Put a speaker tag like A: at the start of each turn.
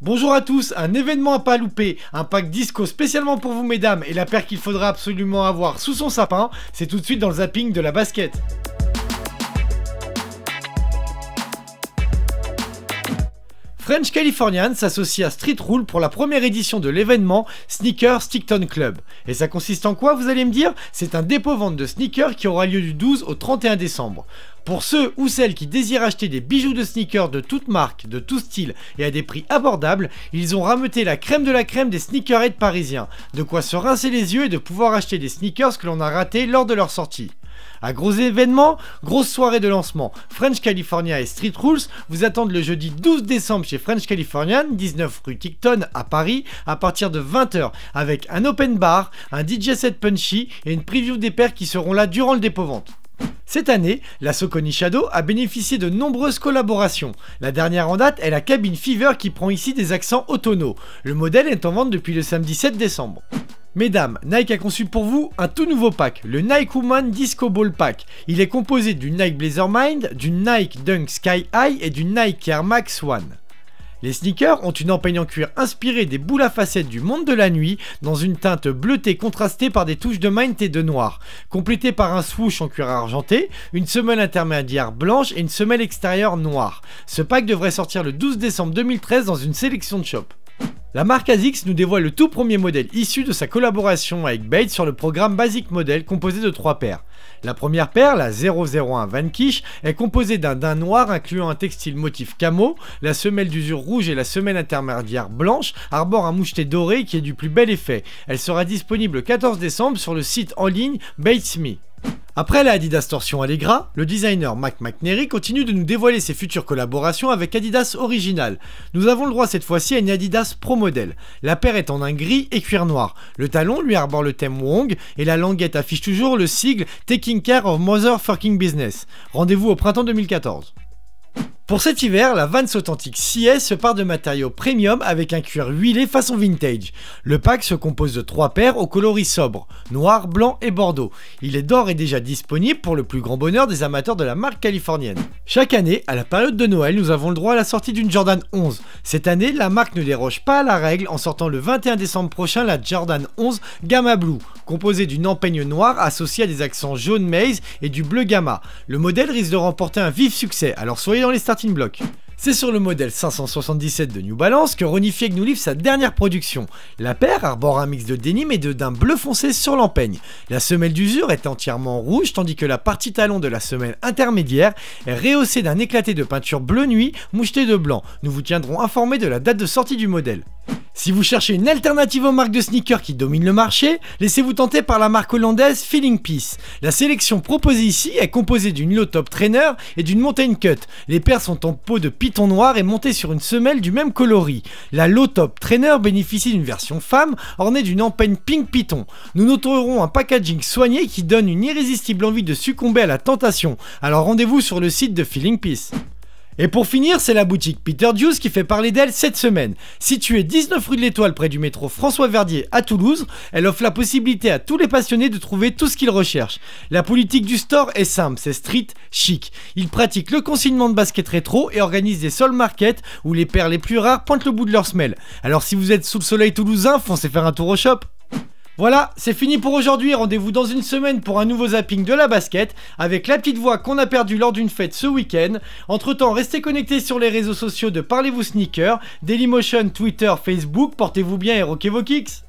A: Bonjour à tous, un événement à pas louper, un pack disco spécialement pour vous mesdames et la paire qu'il faudra absolument avoir sous son sapin, c'est tout de suite dans le zapping de la basket. French Californian s'associe à Street Rule pour la première édition de l'événement Sneaker Stickton Club. Et ça consiste en quoi, vous allez me dire C'est un dépôt-vente de sneakers qui aura lieu du 12 au 31 décembre. Pour ceux ou celles qui désirent acheter des bijoux de sneakers de toutes marques, de tout style et à des prix abordables, ils ont rameuté la crème de la crème des sneakerheads parisiens. De quoi se rincer les yeux et de pouvoir acheter des sneakers que l'on a ratés lors de leur sortie. À gros événements, grosse soirée de lancement, French California et Street Rules vous attendent le jeudi 12 décembre chez French Californian, 19 rue Ticton à Paris, à partir de 20h, avec un open bar, un DJ set punchy et une preview des paires qui seront là durant le dépôt-vente. Cette année, la Soconi Shadow a bénéficié de nombreuses collaborations. La dernière en date est la cabine Fever qui prend ici des accents autonomes. Le modèle est en vente depuis le samedi 7 décembre. Mesdames, Nike a conçu pour vous un tout nouveau pack, le Nike Woman Disco Ball Pack. Il est composé du Nike Blazer Mind, du Nike Dunk Sky High et du Nike Air Max One. Les sneakers ont une empeigne en cuir inspirée des boules à facettes du monde de la nuit, dans une teinte bleutée contrastée par des touches de mint et de noir, complétée par un swoosh en cuir argenté, une semelle intermédiaire blanche et une semelle extérieure noire. Ce pack devrait sortir le 12 décembre 2013 dans une sélection de shops. La marque ASICS nous dévoile le tout premier modèle issu de sa collaboration avec Bates sur le programme Basic Model composé de trois paires. La première paire, la 001 Vanquish, est composée d'un dain noir incluant un textile motif camo, la semelle d'usure rouge et la semelle intermédiaire blanche arborent un moucheté doré qui est du plus bel effet. Elle sera disponible le 14 décembre sur le site en ligne Batesme. Après la Adidas Torsion Allegra, le designer Mac McNary continue de nous dévoiler ses futures collaborations avec Adidas Original. Nous avons le droit cette fois-ci à une Adidas Pro Model. La paire est en un gris et cuir noir. Le talon lui arbore le thème Wong et la languette affiche toujours le sigle Taking Care of Motherfucking Business. Rendez-vous au printemps 2014. Pour cet hiver, la Vans Authentique CS se part de matériaux premium avec un cuir huilé façon vintage. Le pack se compose de trois paires aux coloris sobres, noir, blanc et bordeaux. Il est d'or et déjà disponible pour le plus grand bonheur des amateurs de la marque californienne. Chaque année, à la période de Noël, nous avons le droit à la sortie d'une Jordan 11. Cette année, la marque ne déroge pas à la règle en sortant le 21 décembre prochain la Jordan 11 Gamma Blue, composée d'une empeigne noire associée à des accents jaune maize et du bleu gamma. Le modèle risque de remporter un vif succès, alors soyez dans les startups. C'est sur le modèle 577 de New Balance que Ronnie Fieg nous livre sa dernière production. La paire arbore un mix de denim et de d'un bleu foncé sur l'empeigne. La semelle d'usure est entièrement rouge tandis que la partie talon de la semelle intermédiaire est rehaussée d'un éclaté de peinture bleu nuit mouchetée de blanc. Nous vous tiendrons informés de la date de sortie du modèle. Si vous cherchez une alternative aux marques de sneakers qui dominent le marché, laissez-vous tenter par la marque hollandaise Feeling Peace. La sélection proposée ici est composée d'une low top trainer et d'une mountain cut. Les paires sont en peau de python noir et montées sur une semelle du même coloris. La low top trainer bénéficie d'une version femme ornée d'une empeigne pink python. Nous noterons un packaging soigné qui donne une irrésistible envie de succomber à la tentation. Alors rendez-vous sur le site de Feeling Peace. Et pour finir, c'est la boutique Peter Dews qui fait parler d'elle cette semaine. Située 19 rue de l'Étoile près du métro François Verdier à Toulouse, elle offre la possibilité à tous les passionnés de trouver tout ce qu'ils recherchent. La politique du store est simple, c'est street chic. Ils pratiquent le consignement de baskets rétro et organisent des sol markets où les paires les plus rares pointent le bout de leur semelle. Alors si vous êtes sous le soleil toulousain, foncez faire un tour au shop. Voilà, c'est fini pour aujourd'hui. Rendez-vous dans une semaine pour un nouveau zapping de la basket avec la petite voix qu'on a perdue lors d'une fête ce week-end. Entre-temps, restez connectés sur les réseaux sociaux de Parlez-vous Sneaker, Dailymotion, Twitter, Facebook. Portez-vous bien et rockez vos kicks